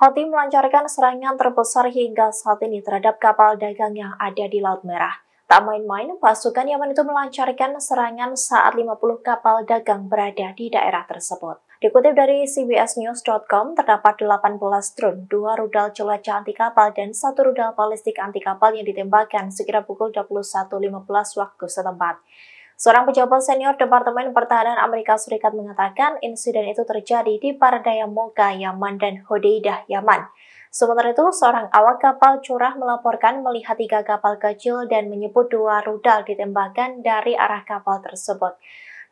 Houthi melancarkan serangan terbesar hingga saat ini terhadap kapal dagang yang ada di Laut Merah. Tak main-main, pasukan Yaman itu melancarkan serangan saat 50 kapal dagang berada di daerah tersebut. Dikutip dari cbsnews.com, terdapat 18 drone, 2 rudal jelajah anti kapal, dan 1 rudal balistik anti kapal yang ditembakkan sekitar pukul 21.15 waktu setempat. Seorang pejabat senior Departemen Pertahanan Amerika Serikat mengatakan insiden itu terjadi di Paradaya Moka, Yaman, dan Hodeidah, Yaman. Sementara itu, seorang awak kapal curah melaporkan melihat tiga kapal kecil dan menyebut dua rudal ditembakkan dari arah kapal tersebut.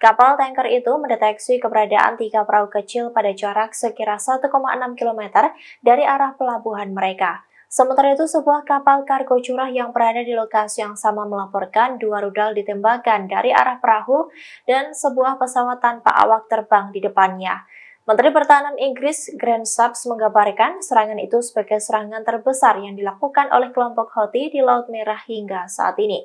Kapal tanker itu mendeteksi keberadaan tiga perahu kecil pada jarak sekira 1,6 km dari arah pelabuhan mereka. Sementara itu, sebuah kapal kargo curah yang berada di lokasi yang sama melaporkan dua rudal ditembakkan dari arah perahu dan sebuah pesawat tanpa awak terbang di depannya. Menteri Pertahanan Inggris Grand Subs menggambarkan serangan itu sebagai serangan terbesar yang dilakukan oleh kelompok Houthi di Laut Merah hingga saat ini.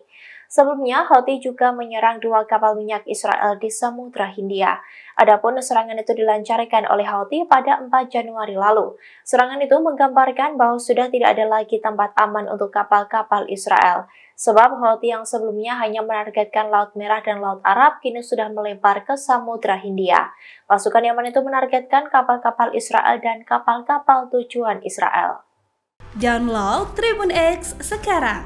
Sebelumnya, Houthi juga menyerang dua kapal minyak Israel di Samudra Hindia. Adapun serangan itu dilancarkan oleh Houthi pada 4 Januari lalu. Serangan itu menggambarkan bahwa sudah tidak ada lagi tempat aman untuk kapal-kapal Israel. Sebab Houthi yang sebelumnya hanya menargetkan Laut Merah dan Laut Arab kini sudah melebar ke Samudra Hindia. Pasukan Yaman itu menargetkan kapal-kapal Israel dan kapal-kapal tujuan Israel. Download Tribun X sekarang